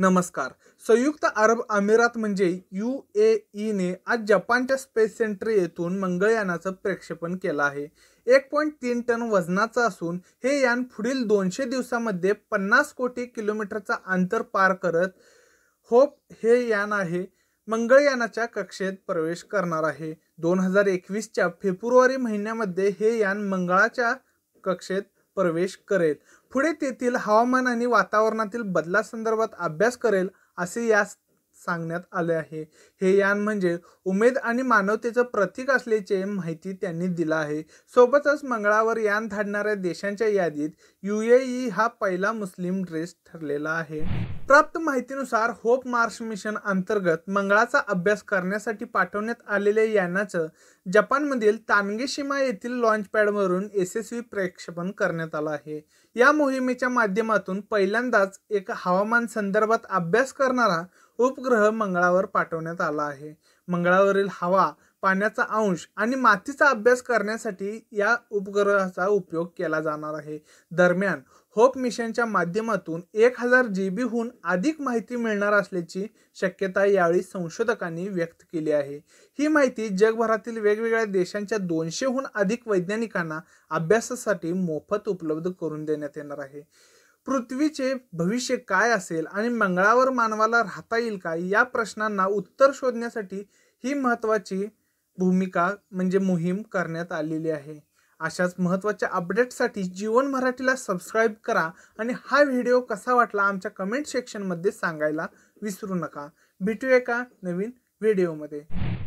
नमस्कार संयुक्त अरब अमिरात म्हणजे यू ए ईने आज जपानच्या स्पेस सेंटर येथून मंगळयानाचं प्रक्षेपण केलं आहे एक पॉईंट तीन टन वजनाचं असून हे यान पुढील दोनशे दिवसामध्ये पन्नास कोटी किलोमीटरचा अंतर पार करत होप हे यान आहे मंगळयानाच्या कक्षेत प्रवेश करणार आहे दोन हजार एकवीसच्या फेब्रुवारी महिन्यामध्ये हे यान मंगळाच्या कक्षेत प्रवेश करेल पुढे तेथील हवामान आणि वातावरणातील बदलासंदर्भात अभ्यास करेल असे यास सांगण्यात आले आहे हे यान म्हणजे उमेद आणि मानवतेचं प्रतीक असल्याचे माहिती त्यांनी दिलं आहे सोबतच मंगळावर यान धाडणाऱ्या देशांच्या यादीत यू हा पहिला मुस्लिम ड्रेस ठरलेला आहे प्राप्त माहितीनुसार होप मार्श मिशन अंतर्गत मंगळाचा अभ्यास करण्यासाठी पाठवण्यात आलेल्या यानाचं जपानमधील तानगेशिमा येथील लॉन्चपॅडवरून यशस्वी प्रक्षेपण करण्यात आलं आहे या मोहिमेच्या माध्यमातून पहिल्यांदाच एक हवामान संदर्भात अभ्यास करणारा उपग्रह मंगळावर पाठवण्यात आला आहे मंगळावरील हवा पाण्याचा अंश आणि मातीचा अभ्यास करण्यासाठी या उपग्रहाचा उपयोग केला जाणार आहे दरम्यान होप मिशनच्या माध्यमातून एक हजार जी बीहून अधिक माहिती मिळणार असल्याची शक्यता यावेळी संशोधकांनी व्यक्त केली आहे ही माहिती जगभरातील वेगवेगळ्या देशांच्या दोनशेहून अधिक वैज्ञानिकांना अभ्यासासाठी मोफत उपलब्ध करून देण्यात येणार आहे पृथ्वीचे भविष्य काय असेल आणि मंगळावर मानवाला राहता येईल का या प्रश्नांना उत्तर शोधण्यासाठी ही महत्त्वाची भूमिका म्हणजे मोहीम करण्यात आलेली आहे अशाच महत्त्वाच्या अपडेटसाठी जीवन मराठीला सबस्क्राईब करा आणि हा व्हिडिओ कसा वाटला आमच्या कमेंट सेक्शनमध्ये सांगायला विसरू नका भेटूया एका नवीन व्हिडिओमध्ये